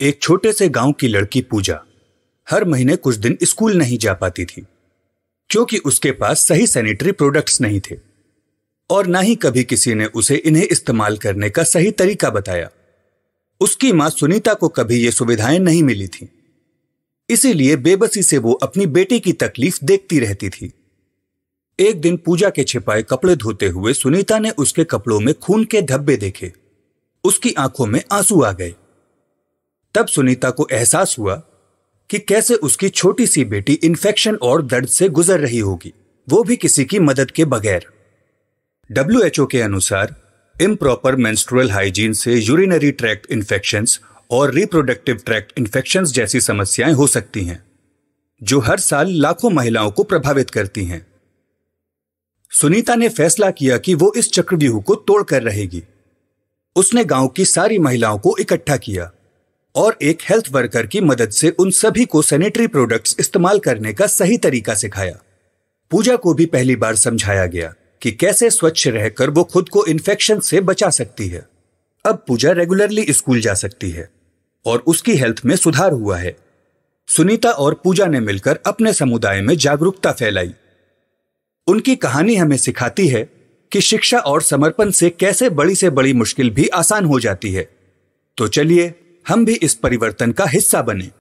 एक छोटे से गांव की लड़की पूजा हर महीने कुछ दिन स्कूल नहीं जा पाती थी क्योंकि उसके पास सही सैनिटरी प्रोडक्ट्स नहीं थे और ना ही कभी किसी ने उसे इन्हें इस्तेमाल करने का सही तरीका बताया उसकी मां सुनीता को कभी ये सुविधाएं नहीं मिली थी इसीलिए बेबसी से वो अपनी बेटी की तकलीफ देखती रहती थी एक दिन पूजा के छिपाए कपड़े धोते हुए सुनीता ने उसके कपड़ों में खून के धब्बे देखे उसकी आंखों में आंसू आ गए तब सुनीता को एहसास हुआ कि कैसे उसकी छोटी सी बेटी इन्फेक्शन और दर्द से गुजर रही होगी वो भी किसी की मदद के बगैर डब्ल्यू के अनुसार इम्प्रॉपर मेंस्ट्रुअल हाइजीन से यूरिनरी ट्रैक्ट इन्फेक्शन और रिप्रोडक्टिव ट्रैक्ट इन्फेक्शन जैसी समस्याएं हो सकती हैं जो हर साल लाखों महिलाओं को प्रभावित करती हैं सुनीता ने फैसला किया कि वो इस चक्रव्यूह को तोड़कर रहेगी उसने गांव की सारी महिलाओं को इकट्ठा किया और एक हेल्थ वर्कर की मदद से उन सभी को सैनिटरी प्रोडक्ट्स इस्तेमाल करने का सही तरीका सिखाया पूजा को भी पहली बार समझाया गया कि कैसे स्वच्छ रहकर वो खुद को इन्फेक्शन से बचा सकती है अब पूजा रेगुलरली स्कूल जा सकती है और उसकी हेल्थ में सुधार हुआ है सुनीता और पूजा ने मिलकर अपने समुदाय में जागरूकता फैलाई उनकी कहानी हमें सिखाती है कि शिक्षा और समर्पण से कैसे बड़ी से बड़ी मुश्किल भी आसान हो जाती है तो चलिए हम भी इस परिवर्तन का हिस्सा बने